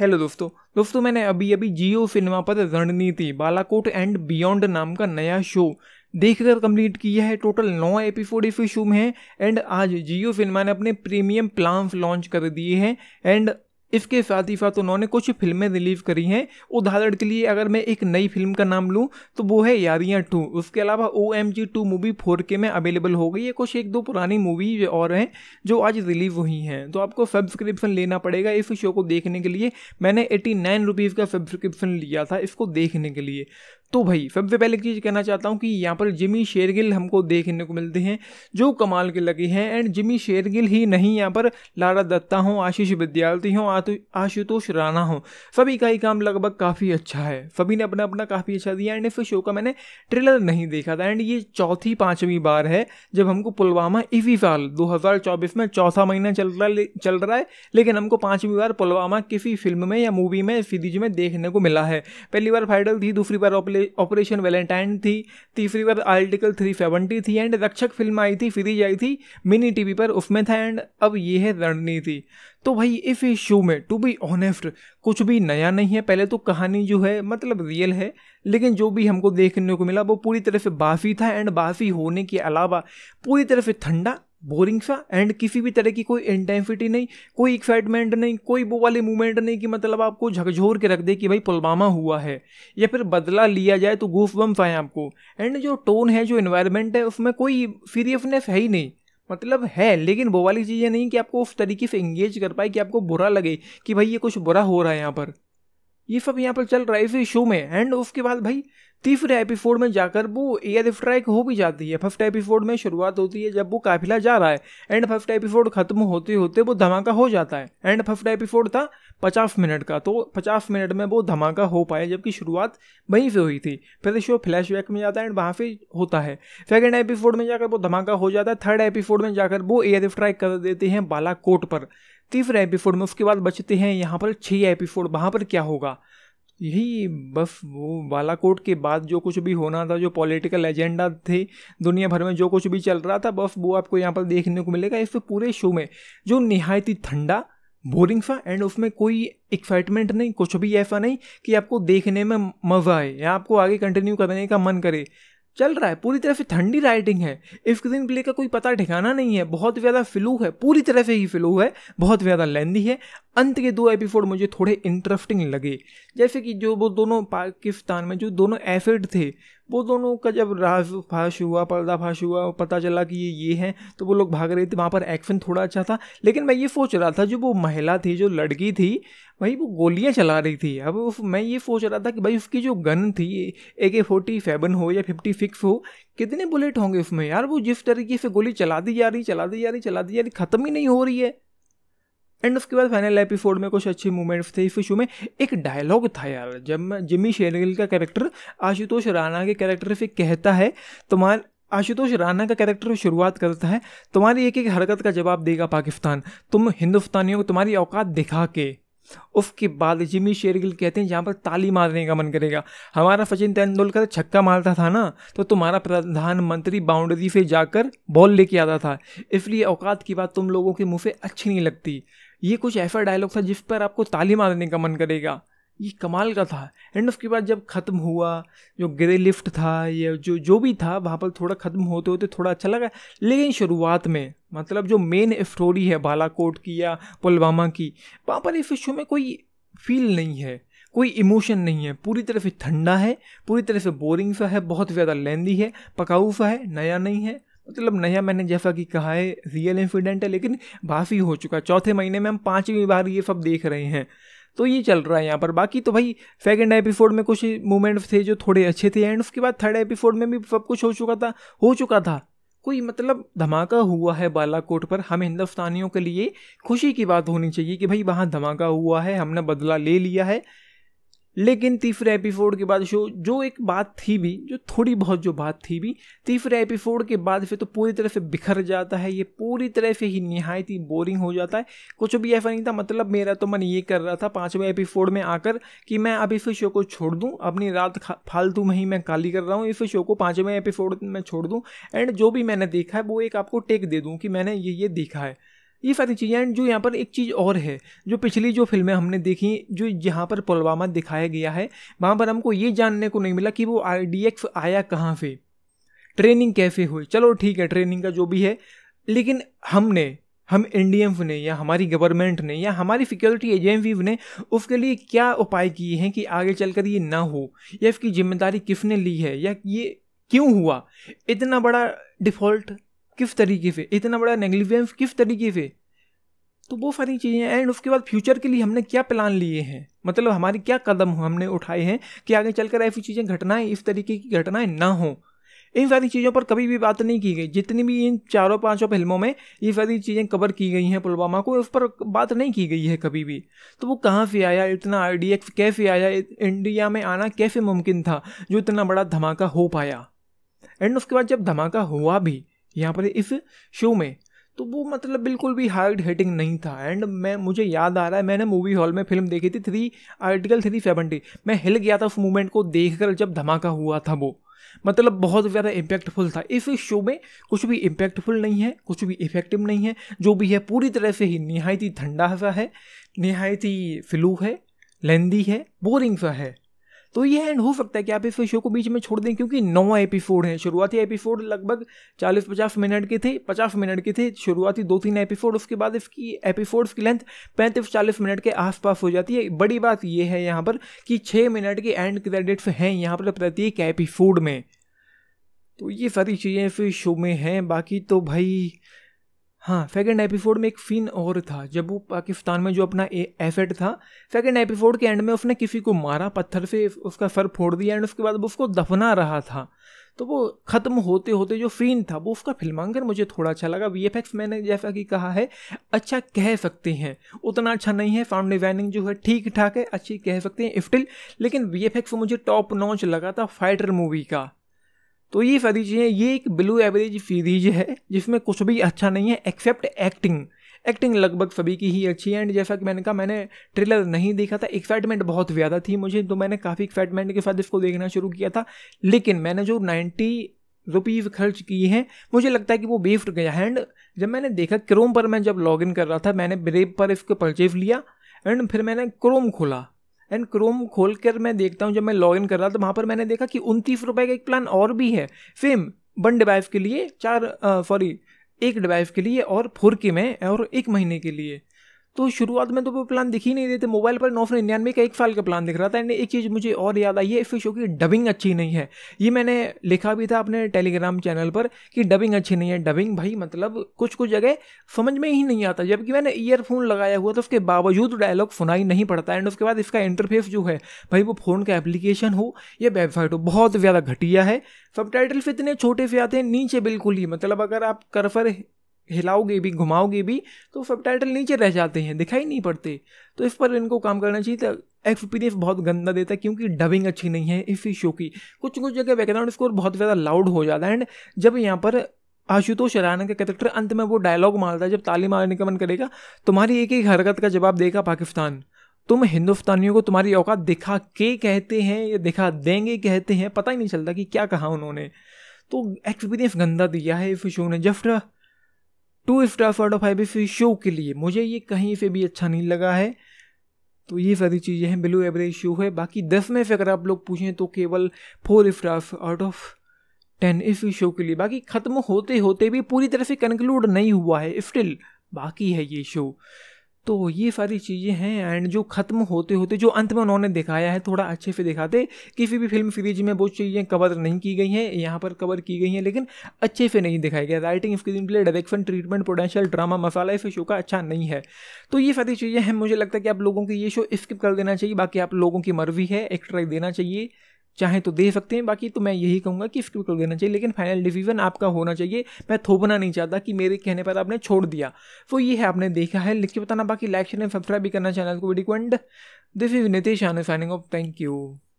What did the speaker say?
hello दोस्तों दोस्तों मैंने अभी अभी जियो सिनेमा पर रणनीति बालाकोट एंड बियॉन्ड नाम का नया शो देखकर कंप्लीट किया है टोटल नौ एपिसोड इस शो में है एंड आज जियो सिनेमा ने अपने प्रीमियम प्लान्स लॉन्च कर दिए हैं एंड इसके साथ ही साथ उन्होंने कुछ फिल्में रिलीज़ करी हैं उदाहरण के लिए अगर मैं एक नई फिल्म का नाम लूँ तो वो है यारियाँ टू उसके अलावा O M G two movie four K में अवेलेबल हो गई है कुछ एक दो पुरानी मूवी और हैं जो आज रिलीज़ हुई हैं तो आपको सब्सक्रिप्शन लेना पड़ेगा इस शो को देखने के लिए मैंने एटी नाइन रुपीज़ का सब्सक्रिप्शन लिया था इसको देखने के लिए तो भाई सबसे पहले एक चीज़ कहना चाहता हूँ कि यहाँ पर जिमी शेरगिल हमको देखने को मिलते हैं जो कमाल के लगे हैं एंड जिमी शेरगिल ही नहीं यहाँ पर लारा दत्ता हों आशीष विद्यार्थी हों आशुतोष राणा हों सभी का ही काम लगभग काफ़ी अच्छा है सभी ने अपना अपना काफ़ी अच्छा दिया एंड इस शो का मैंने ट्रेलर नहीं देखा था एंड ये चौथी पाँचवीं बार है जब हमको पुलवामा इसी साल दो में चौथा महीना चल रहा चल रहा है लेकिन हमको पाँचवीं बार पुलवामा किसी फिल्म में या मूवी में सीरीज में देखने को मिला है पहली बार फाइडल थी दूसरी बार ऑपले ऑपरेशन वेलेंटाइन थी तीसरी बार आर्टिकल थ्री सेवेंटी थी एंड रक्षक फिल्म आई थी फ्रीज आई थी मिनी टीवी पर उसमें था एंड अब ये है रणनीति तो भाई इस शो में टू बी ऑनेस्ट कुछ भी नया नहीं है पहले तो कहानी जो है मतलब रियल है लेकिन जो भी हमको देखने को मिला वो पूरी तरह से बासी था एंड बासी होने के अलावा पूरी तरह से ठंडा बोरिंग सा एंड किसी भी तरह की कोई इंटेंसिटी नहीं कोई एक्साइटमेंट नहीं कोई वो वाले मूवमेंट नहीं कि मतलब आपको झकझोर के रख दे कि भाई पुलवामा हुआ है या फिर बदला लिया जाए तो गूफ बम्स आए आपको एंड जो टोन है जो इन्वायरमेंट है उसमें कोई सीरियसनेस है ही नहीं मतलब है लेकिन वो वाली चीज़ें नहीं कि आपको उस तरीके से इंगेज कर पाए कि आपको बुरा लगे कि भाई ये कुछ बुरा हो रहा है यहाँ पर ये सब यहाँ पर चल रहा है इस शो में एंड उसके बाद भाई तीसरे एपिसोड में जाकर वो एयर स्ट्राइक हो भी जाती है फर्स्ट एपिसोड में शुरुआत होती है जब वो काफिला जा रहा है एंड फर्स्ट एपिसोड खत्म होते होते वो धमाका हो जाता है एंड फर्स्ट एपिसोड था पचास मिनट का तो पचास मिनट में वो धमाका हो पाया जबकि शुरुआत वहीं से हुई थी फिर शो बैक में जाता है एंड वहाँ से होता है सेकेंड एपिसोड में जाकर वो धमाका हो जाता है थर्ड एपिसोड में जाकर वो एयर स्ट्राइक कर देते हैं बालाकोट पर तीसरे एपिसोड में उसके बाद बचते हैं यहाँ पर छः एपिसोड वहाँ पर क्या होगा यही बस वो बालाकोट के बाद जो कुछ भी होना था जो पॉलिटिकल एजेंडा थे दुनिया भर में जो कुछ भी चल रहा था बस वो आपको यहाँ पर देखने को मिलेगा इस पूरे शो में जो नहायत ही ठंडा बोरिंग सा एंड उसमें कोई एक्साइटमेंट नहीं कुछ भी ऐसा नहीं कि आपको देखने में मज़ा आए या आपको आगे कंटिन्यू करने का मन करे चल रहा है पूरी तरह से ठंडी राइटिंग है स्क्रीन प्ले का कोई पता ठिकाना नहीं है बहुत ज़्यादा फ्लू है पूरी तरह से ही फ्लू है बहुत ज़्यादा लेंदी है अंत के दो एपिसोड मुझे थोड़े इंटरेस्टिंग लगे जैसे कि जो वो दोनों पाकिस्तान में जो दोनों एफिड थे वो दोनों का जब राज फाश हुआ पर्दाफाश हुआ पता चला कि ये ये हैं तो वो लोग भाग रहे थे वहाँ पर एक्शन थोड़ा अच्छा था लेकिन मैं ये सोच रहा था जो वो महिला थी जो लड़की थी भाई वो गोलियाँ चला रही थी अब उस मैं ये सोच रहा था कि भाई उसकी जो गन थी ए के फोर्टी सेवन हो या फिफ्टी सिक्स हो कितने बुलेट होंगे उसमें यार वो जिस तरीके से गोली चला दी जा रही चला दी जा रही चला दी जा रही ख़त्म ही नहीं हो रही है एंड उसके बाद फाइनल एपिसोड में कुछ अच्छे मूवमेंट्स थे इस शो में एक डायलॉग था यार जब जिमी शेरगिल का कैरेक्टर आशुतोष राणा के कैरेक्टर से कहता है तुम्हारे आशुतोष राणा का कैरेक्टर शुरुआत करता है तुम्हारी एक एक हरकत का जवाब देगा पाकिस्तान तुम हिंदुस्तानियों को तुम्हारी औकात दिखा के उसके बाद जिमी शेरगिल कहते हैं जहाँ पर ताली मारने का मन करेगा हमारा सचिन तेंदुलकर छक्का मारता था ना तो तुम्हारा प्रधानमंत्री बाउंड्री से जाकर बॉल लेके आता था इसलिए औकात की बात तुम लोगों के मुँह से अच्छी नहीं लगती ये कुछ ऐसा डायलॉग था जिस पर आपको ताली मारने का मन करेगा ये कमाल का था एंड उसके बाद जब ख़त्म हुआ जो ग्रे लिफ्ट था या जो जो भी था वहाँ पर थोड़ा ख़त्म होते होते थोड़ा अच्छा लगा लेकिन शुरुआत में मतलब जो मेन स्टोरी है बालाकोट की या पुलवामा की वहाँ पर इस शो में कोई फील नहीं है कोई इमोशन नहीं है पूरी तरह से ठंडा है पूरी तरह से बोरिंग सा है बहुत ज़्यादा लेंदी है पकाऊ सा है नया नहीं है मतलब नया मैंने जैसा कि कहा है रियल इंसिडेंट है लेकिन भाषी हो चुका है चौथे महीने में हम पाँचवीं बार ये सब देख रहे हैं तो ये चल रहा है यहाँ पर बाकी तो भाई सेकेंड एपिसोड में कुछ मोमेंट्स थे जो थोड़े अच्छे थे एंड उसके बाद थर्ड एपिसोड में भी सब कुछ हो चुका था हो चुका था कोई मतलब धमाका हुआ है बालाकोट पर हमें हिंदुस्तानियों के लिए खुशी की बात होनी चाहिए कि भाई वहाँ धमाका हुआ है हमने बदला ले लिया है लेकिन तीसरे एपिसोड के बाद शो जो एक बात थी भी जो थोड़ी बहुत जो बात थी भी तीसरे एपिसोड के बाद फिर तो पूरी तरह से बिखर जाता है ये पूरी तरह से ही नहायत ही बोरिंग हो जाता है कुछ भी ऐसा नहीं था मतलब मेरा तो मन ये कर रहा था पाँचवें एपिसोड में आकर कि मैं अब इस शो को छोड़ दूँ अपनी रात फालतू में ही मैं काली कर रहा हूँ इस शो को पाँचवें एपिसोड में छोड़ दूँ एंड जो भी मैंने देखा है वो एक आपको टेक दे दूँ कि मैंने ये ये देखा है ये सारी चीज़ें एंड जो यहाँ पर एक चीज़ और है जो पिछली जो फिल्में हमने देखी जो यहाँ पर पुलवामा दिखाया गया है वहाँ पर हमको ये जानने को नहीं मिला कि वो आई आया कहाँ से ट्रेनिंग कैसे हुई चलो ठीक है ट्रेनिंग का जो भी है लेकिन हमने हम इंडियंस ने या हमारी गवर्नमेंट ने या हमारी सिक्योरिटी एजेंसीज ने उसके लिए क्या उपाय किए हैं कि आगे चलकर ये ना हो या इसकी जिम्मेदारी किसने ली है या ये क्यों हुआ इतना बड़ा डिफ़ॉल्ट किस तरीके से इतना बड़ा नेग्लिजेंस किस तरीके से तो वो सारी चीज़ें एंड उसके बाद फ्यूचर के लिए हमने क्या प्लान लिए हैं मतलब हमारे क्या कदम हमने उठाए हैं कि आगे चलकर ऐसी चीज़ें घटनाएं इस तरीके की घटनाएं ना हों इन सारी चीज़ों पर कभी भी बात नहीं की गई जितनी भी इन चारों पांचों फिल्मों में ये सारी चीज़ें कवर की गई हैं पुलवामा को उस पर बात नहीं की गई है कभी भी तो वो कहाँ से आया इतना आई कैसे आया इंडिया में आना कैसे मुमकिन था जो इतना बड़ा धमाका हो पाया एंड उसके बाद जब धमाका हुआ भी यहाँ पर इस शो में तो वो मतलब बिल्कुल भी हार्ड हिटिंग नहीं था एंड मैं मुझे याद आ रहा है मैंने मूवी हॉल में फिल्म देखी थी थ्री आर्टिकल थ्री सेवेंटी मैं हिल गया था उस मूवमेंट को कर जब धमाका हुआ था वो मतलब बहुत ज़्यादा इम्पैक्टफुल था इस शो में कुछ भी इम्पैक्टफुल नहीं है कुछ भी इफेक्टिव नहीं है जो भी है पूरी तरह से ही नहायती ठंडा सा है नहायती फ्लू है लेंदी है बोरिंग सा है तो ये एंड हो सकता है कि आप इस शो को बीच में छोड़ दें क्योंकि नौ एपिसोड हैं शुरुआती एपिसोड लगभग चालीस पचास मिनट के थे पचास मिनट के थे शुरुआती दो तीन एपिसोड उसके बाद इसकी एपिसोड्स की लेंथ पैंतीस चालीस मिनट के आसपास हो जाती है बड़ी बात यह है यहाँ पर कि छः मिनट के एंड क्रेडिट्स हैं यहाँ पर प्रत्येक एपिसोड में तो ये सारी चीज़ें फिर शो में हैं बाकी तो भाई हाँ सेकेंड एपिसोड में एक सीन और था जब वो पाकिस्तान में जो अपना एसेट था सेकेंड एपिसोड के एंड में उसने किसी को मारा पत्थर से उसका सर फोड़ दिया एंड उसके बाद वो उसको दफना रहा था तो वो ख़त्म होते होते जो सीन था वो उसका फिल्मांकन मुझे थोड़ा अच्छा लगा वी मैंने जैसा कि कहा है अच्छा कह सकते हैं उतना अच्छा नहीं है साउंड डिजाइनिंग जो है ठीक ठाक है अच्छी कह सकते हैं स्टिल लेकिन वी मुझे टॉप नॉच लगा था फाइटर मूवी का तो ये सारी चीज़ें ये एक ब्लू एवरेज सीरीज है जिसमें कुछ भी अच्छा नहीं है एक्सेप्ट एक्टिंग एक्टिंग लगभग सभी की ही अच्छी है एंड जैसा कि मैंने कहा मैंने ट्रेलर नहीं देखा था एक्साइटमेंट बहुत ज़्यादा थी मुझे तो मैंने काफ़ी एक्साइटमेंट के साथ इसको देखना शुरू किया था लेकिन मैंने जो नाइन्टी रुपीज़ खर्च किए हैं मुझे लगता है कि वो वेस्ट गया एंड जब मैंने देखा क्रोम पर मैं जब लॉगिन कर रहा था मैंने ब्रेव पर इसको परचेज लिया एंड फिर मैंने क्रोम खोला एंड क्रोम खोल कर मैं देखता हूँ जब मैं लॉग इन कर रहा था तो वहाँ पर मैंने देखा कि उनतीस रुपये का एक प्लान और भी है सेम वन डिवाइस के लिए चार सॉरी एक डिवाइस के लिए और फोर के में और एक महीने के लिए तो शुरुआत में तो वो प्लान दिख ही नहीं देते मोबाइल पर नौ सौ निन्यानवे का एक साल का प्लान दिख रहा था एंड एक चीज़ मुझे और याद आई है इस शो की डबिंग अच्छी नहीं है ये मैंने लिखा भी था अपने टेलीग्राम चैनल पर कि डबिंग अच्छी नहीं है डबिंग भाई मतलब कुछ कुछ जगह समझ में ही नहीं आता जबकि मैंने ईयरफोन लगाया हुआ तो उसके बावजूद डायलॉग सुनाई नहीं पड़ता एंड उसके बाद इसका इंटरफेस जो है भाई वो फ़ोन का एप्लीकेशन हो या वेबसाइट हो बहुत ज़्यादा घटिया है सब टाइटल्स इतने छोटे से आते हैं नीचे बिल्कुल ही मतलब अगर आप कर्फर हिलाओगे भी घुमाओगे भी तो सब टाइटल नीचे रह जाते हैं दिखाई नहीं पड़ते तो इस पर इनको काम करना चाहिए था तो एक्सपीरियंस बहुत गंदा देता है क्योंकि डबिंग अच्छी नहीं है इस शो की कुछ कुछ जगह बैकग्राउंड स्कोर बहुत ज़्यादा लाउड हो जाता है एंड जब यहाँ पर आशुतोष राणा का कैरेक्टर अंत में वो डायलॉग मारता है जब ताली मारने का मन करेगा तुम्हारी एक एक हरकत का जवाब देगा पाकिस्तान तुम हिंदुस्तानियों को तुम्हारी औकात दिखा के कहते हैं या दिखा देंगे कहते हैं पता ही नहीं चलता कि क्या कहा उन्होंने तो एक्सपीरियंस गंदा दिया है इस शो ने जफ्ट two stars out of five इस शो के लिए मुझे ये कहीं से भी अच्छा नहीं लगा है तो ये सारी चीज़ें हैं बिलो एवरेज शो है बाकी दस में से अगर आप लोग पूछें तो केवल four stars out of ten इस शो के लिए बाकी ख़त्म होते होते भी पूरी तरह से कंक्लूड नहीं हुआ है स्टिल बाकी है ये शो तो ये सारी चीज़ें हैं एंड जो ख़त्म होते होते जो अंत में उन्होंने दिखाया है थोड़ा अच्छे से दिखाते किसी भी फिल्म सीरीज में वो चीज़ें कवर नहीं की गई हैं यहाँ पर कवर की गई हैं लेकिन अच्छे से नहीं दिखाई गया writing screenplay direction treatment potential drama masala इस शो का अच्छा नहीं है तो ये सारी चीज़ें हैं मुझे लगता है कि आप लोगों को ये शो स्किप कर देना चाहिए बाकी आप लोगों की मर्जी है एक देना चाहिए चाहे तो दे सकते हैं बाकी तो मैं यही कहूँगा कि स्किप कर देना चाहिए लेकिन फाइनल डिसीजन आपका होना चाहिए मैं थोपना नहीं चाहता कि मेरे कहने पर आपने छोड़ दिया तो ये है आपने देखा है लिख के बताना बाकी लाइक शेयर सब्सक्राइब भी करना चैनल को video and this is Nitesh आने साइनिंग ऑफ थैंक यू